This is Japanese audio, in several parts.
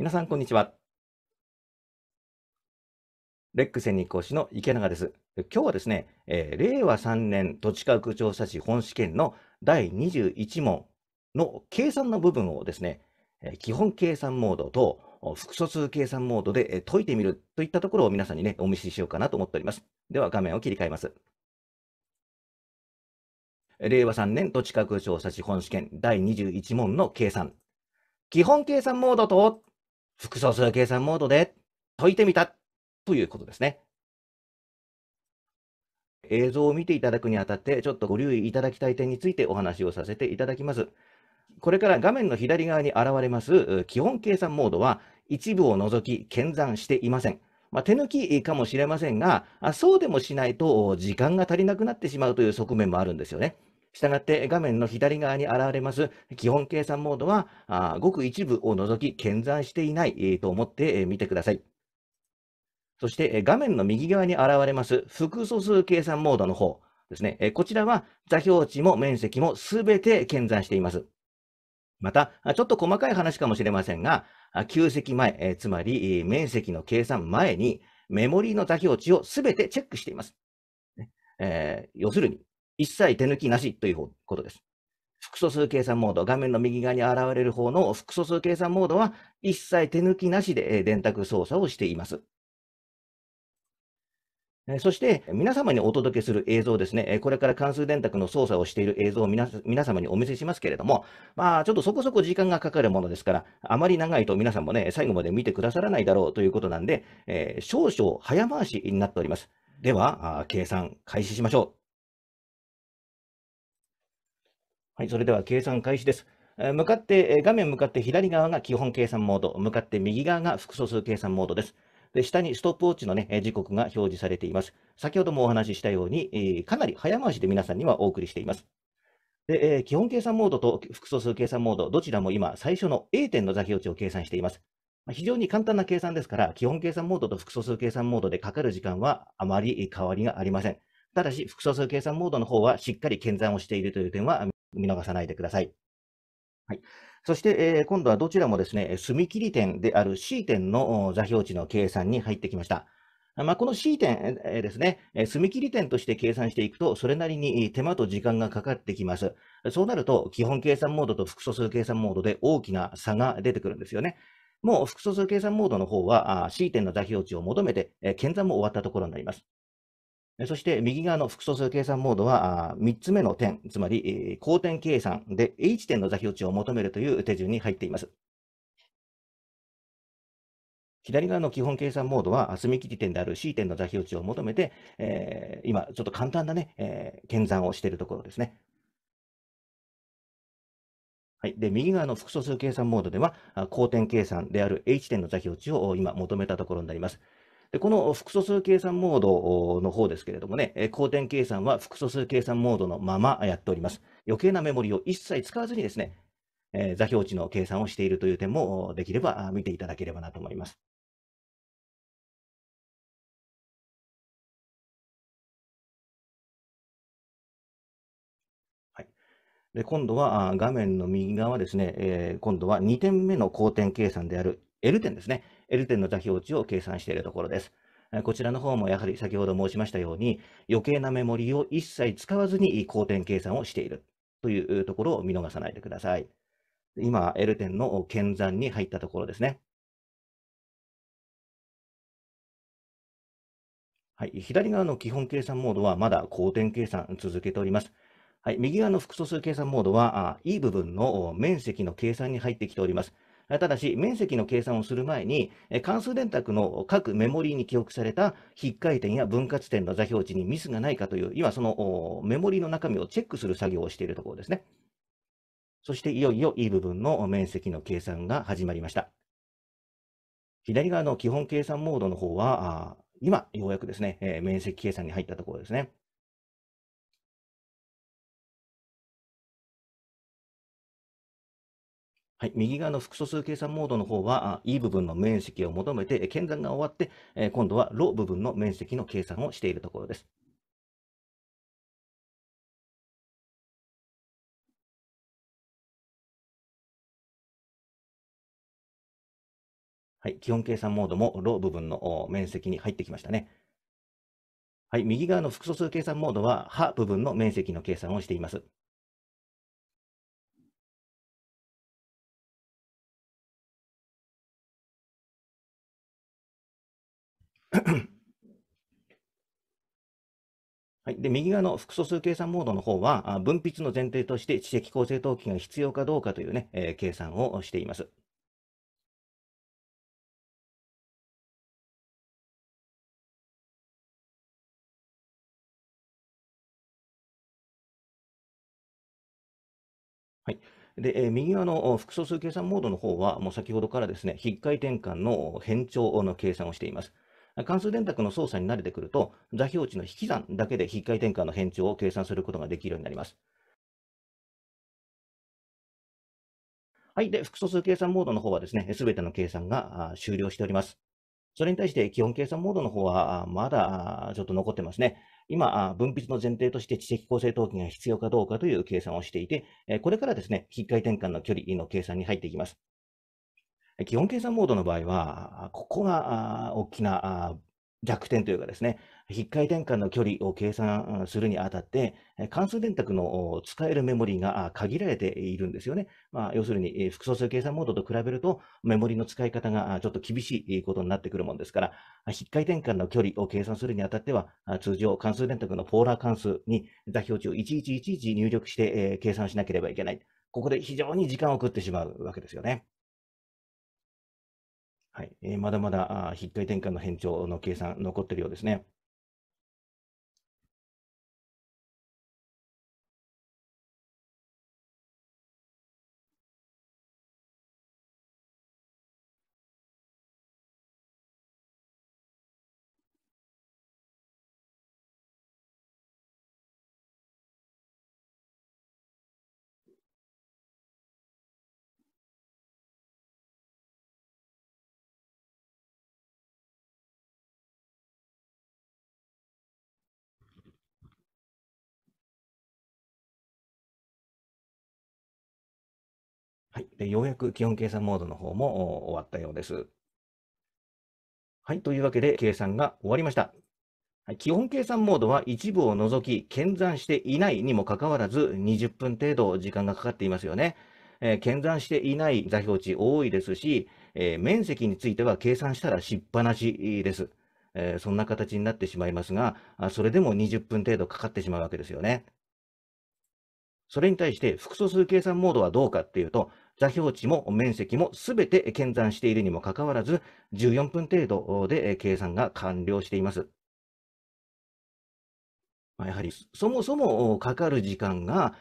皆さん、こんにちは。レック専任講師の池永です。今日はですね、えー、令和3年土地価格調査士本試験の第21問の計算の部分をですね、基本計算モードと複素数計算モードで、解いてみるといったところを皆さんにね、お見せしようかなと思っております。では、画面を切り替えます。令和3年土地価格調査士本試験第21問の計算。基本計算モードと複素数計算モードで解いてみたということですね。映像を見ていただくにあたって、ちょっとご留意いただきたい点についてお話をさせていただきます。これから画面の左側に現れます基本計算モードは、一部を除き、検算していません。まあ、手抜きかもしれませんが、そうでもしないと時間が足りなくなってしまうという側面もあるんですよね。したがって画面の左側に現れます基本計算モードは、あごく一部を除き検算していないと思ってみてください。そして画面の右側に現れます複素数計算モードの方ですね。こちらは座標値も面積もすべて検算しています。また、ちょっと細かい話かもしれませんが、旧積前、つまり面積の計算前にメモリーの座標値をすべてチェックしています。えー、要するに、一切手抜きなしということです。複素数計算モード、画面の右側に現れる方の複素数計算モードは、一切手抜きなしで電卓操作をしています。そして、皆様にお届けする映像ですね、これから関数電卓の操作をしている映像を皆様にお見せしますけれども、まあ、ちょっとそこそこ時間がかかるものですから、あまり長いと皆さんもね、最後まで見てくださらないだろうということなんで、えー、少々早回しになっております。では、計算開始しましょう。はい、それでは計算開始です。向かって、画面向かって左側が基本計算モード、向かって右側が複素数計算モードです。で下にストップウォッチの、ね、時刻が表示されています。先ほどもお話ししたように、かなり早回しで皆さんにはお送りしています。で基本計算モードと複素数計算モード、どちらも今、最初の A 点の座標値を計算しています。非常に簡単な計算ですから、基本計算モードと複素数計算モードでかかる時間はあまり変わりがありません。ただし、複素数計算モードの方はしっかり検算をしているという点は見逃さないでください。はい、そして、えー、今度はどちらもですね、み切り点である C 点の座標値の計算に入ってきました。まあ、この C 点ですね、み切り点として計算していくと、それなりに手間と時間がかかってきます。そうなると、基本計算モードと複素数計算モードで大きな差が出てくるんですよね。もう複素数計算モードの方は C 点の座標値を求めて、検算も終わったところになります。そして右側の複素数計算モードは3つ目の点、つまり交点計算で H 点の座標値を求めるという手順に入っています。左側の基本計算モードは隅切り点である C 点の座標値を求めて、えー、今ちょっと簡単なね、えー、検算をしているところですね。はい、で右側の複素数計算モードでは、交点計算である H 点の座標値を今求めたところになります。でこの複素数計算モードの方ですけれどもね、交点計算は複素数計算モードのままやっております。余計なメモリを一切使わずにですね、えー、座標値の計算をしているという点もできれば見ていただければなと思います。で今度は画面の右側ですね、えー、今度は2点目の交点計算である L 点ですね。L 点の座標値を計算しているところです。こちらの方もやはり先ほど申しましたように、余計なメモリを一切使わずに交点計算をしているというところを見逃さないでください。今、L 点の検算に入ったところですね。はい、左側の基本計算モードはまだ交点計算続けております。はい、右側の複素数計算モードは、あいい部分の面積の計算に入ってきております。ただし、面積の計算をする前に、関数電卓の各メモリーに記憶された筆回点や分割点の座標値にミスがないかという、今そのメモリーの中身をチェックする作業をしているところですね。そしていよいよ E 部分の面積の計算が始まりました。左側の基本計算モードの方は、今、ようやくですね、面積計算に入ったところですね。はい、右側の複素数計算モードの方は、E 部分の面積を求めて、検算が終わって、え今度はロ部分の面積の計算をしているところです。はい、基本計算モードもロ部分の面積に入ってきましたね。はい、右側の複素数計算モードは、波部分の面積の計算をしています。はい、で右側の複素数計算モードの方は、分泌の前提として知的構成統計が必要かどうかというね、えー、計算をしています。はい、で、え右側の複素数計算モードの方は、もう先ほどからですね、筆回転換の変調の計算をしています。関数電卓の操作に慣れてくると、座標値の引き算だけで引き換え転換の変調を計算することができるようになります。はい。で、複素数計算モードの方はですね、すべての計算が終了しております。それに対して基本計算モードの方はまだちょっと残ってますね。今、分泌の前提として知的構成統計が必要かどうかという計算をしていて、これからですね、引き換え転換の距離の計算に入っていきます。基本計算モードの場合は、ここが大きな弱点というかですね、筆回転換の距離を計算するにあたって、関数電卓の使えるメモリが限られているんですよね。まあ、要するに、複素数計算モードと比べると、メモリの使い方がちょっと厳しいことになってくるもんですから、非回転換の距離を計算するにあたっては、通常関数電卓のポーラー関数に座標値をいちいちいち入力して計算しなければいけない。ここで非常に時間を食ってしまうわけですよね。はい。えー、まだまだ、あ、ひっかり転換の変調の計算、残ってるようですね。い、でようやく基本計算モードの方も終わったようです。はい、というわけで計算が終わりました。はい、基本計算モードは一部を除き、検算していないにもかかわらず、20分程度時間がかかっていますよね。えー、検算していない座標値多いですし、えー、面積については計算したらしっぱなしです。えー、そんな形になってしまいますが、それでも20分程度かかってしまうわけですよね。それに対して複素数計算モードはどうかっていうと、座標値も面積もすべて検算しているにもかかわらず、14分程度で計算が完了しています。やはり、そもそもかかる時間が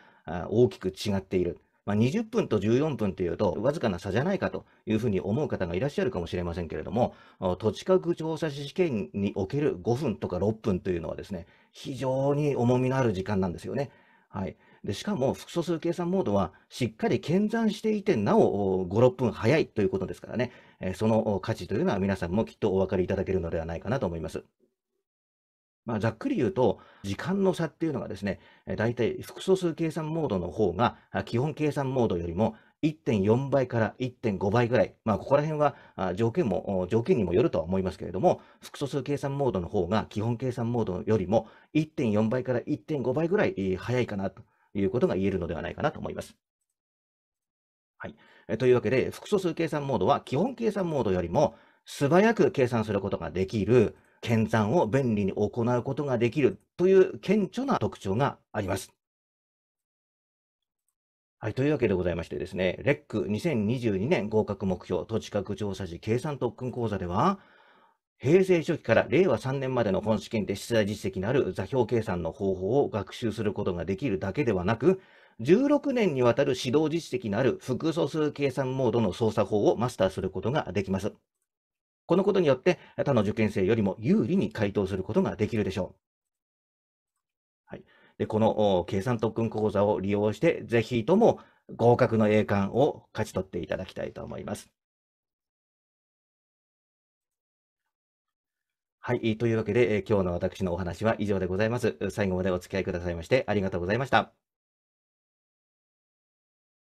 大きく違っている。まあ、20分と14分というと、わずかな差じゃないかというふうに思う方がいらっしゃるかもしれませんけれども、土地価格調査試験における5分とか6分というのはですね、非常に重みのある時間なんですよね。はい。でしかも、複素数計算モードはしっかり検算していて、なお5、6分早いということですからね、その価値というのは皆さんもきっとお分かりいただけるのではないかなと思います。まあ、ざっくり言うと、時間の差っていうのがですね、大体複素数計算モードの方が、基本計算モードよりも1.4倍から1.5倍ぐらい、まあ、ここら辺は条件も、条件にもよるとは思いますけれども、複素数計算モードの方が基本計算モードよりも1.4倍から1.5倍ぐらい早いかなと。いうことが言えるのではないかなと思います。はい。えというわけで、複素数計算モードは基本計算モードよりも素早く計算することができる、検算を便利に行うことができるという顕著な特徴があります。はい。というわけでございましてですね、レック2022年合格目標、土地格調査時計算特訓講座では、平成初期から令和3年までの本試験で出題実績のある座標計算の方法を学習することができるだけではなく、16年にわたる指導実績のある複素数計算モードの操作法をマスターすることができます。このことによって他の受験生よりも有利に回答することができるでしょう。はい、でこの計算特訓講座を利用して、ぜひとも合格の栄冠を勝ち取っていただきたいと思います。はい、というわけで、今日の私のお話は以上でございます。最後までお付き合いくださいましてありがとうございました。